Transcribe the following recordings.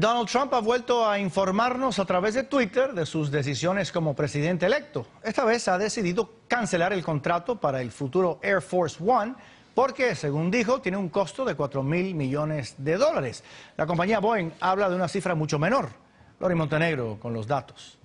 Donald Trump ha vuelto a informarnos a través de Twitter de sus decisiones como presidente electo. Esta vez ha decidido cancelar el contrato para el futuro Air Force One porque, según dijo, tiene un costo de 4 mil millones de dólares. La compañía Boeing habla de una cifra mucho menor. Lori Montenegro con los datos.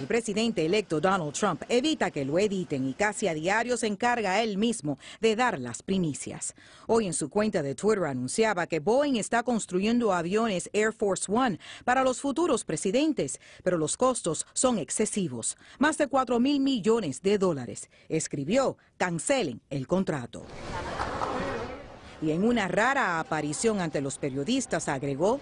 El presidente electo Donald Trump evita que lo editen y casi a diario se encarga él mismo de dar las primicias. Hoy en su cuenta de Twitter anunciaba que Boeing está construyendo aviones Air Force One para los futuros presidentes, pero los costos son excesivos, más de 4 mil millones de dólares. Escribió, cancelen el contrato y en una rara aparición ante los periodistas agregó,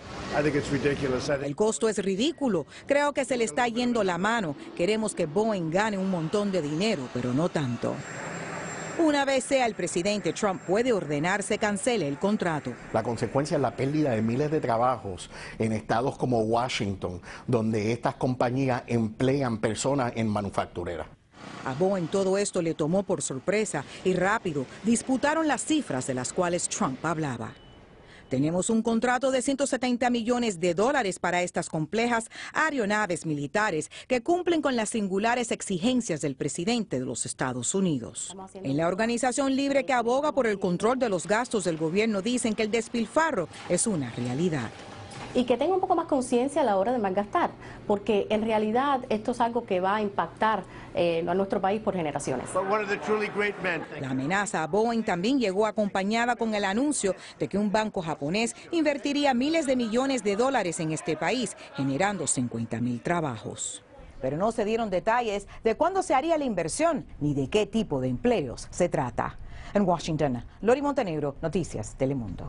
el costo es ridículo, creo que se le está yendo la mano, queremos que Boeing gane un montón de dinero, pero no tanto. Una vez sea el presidente Trump puede ordenar se cancele el contrato. La consecuencia es la pérdida de miles de trabajos en estados como Washington, donde estas compañías emplean personas en manufacturera. A en todo esto le tomó por sorpresa y rápido disputaron las cifras de las cuales Trump hablaba. Tenemos un contrato de 170 millones de dólares para estas complejas aeronaves militares que cumplen con las singulares exigencias del presidente de los Estados Unidos. En la organización libre que aboga por el control de los gastos del gobierno dicen que el despilfarro es una realidad y que tenga un poco más conciencia a la hora de malgastar, porque en realidad esto es algo que va a impactar eh, a nuestro país por generaciones. La amenaza a Boeing también llegó acompañada con el anuncio de que un banco japonés invertiría miles de millones de dólares en este país, generando 50 mil trabajos pero no se dieron detalles de cuándo se haría la inversión ni de qué tipo de empleos se trata. En Washington, Lori Montenegro, Noticias Telemundo.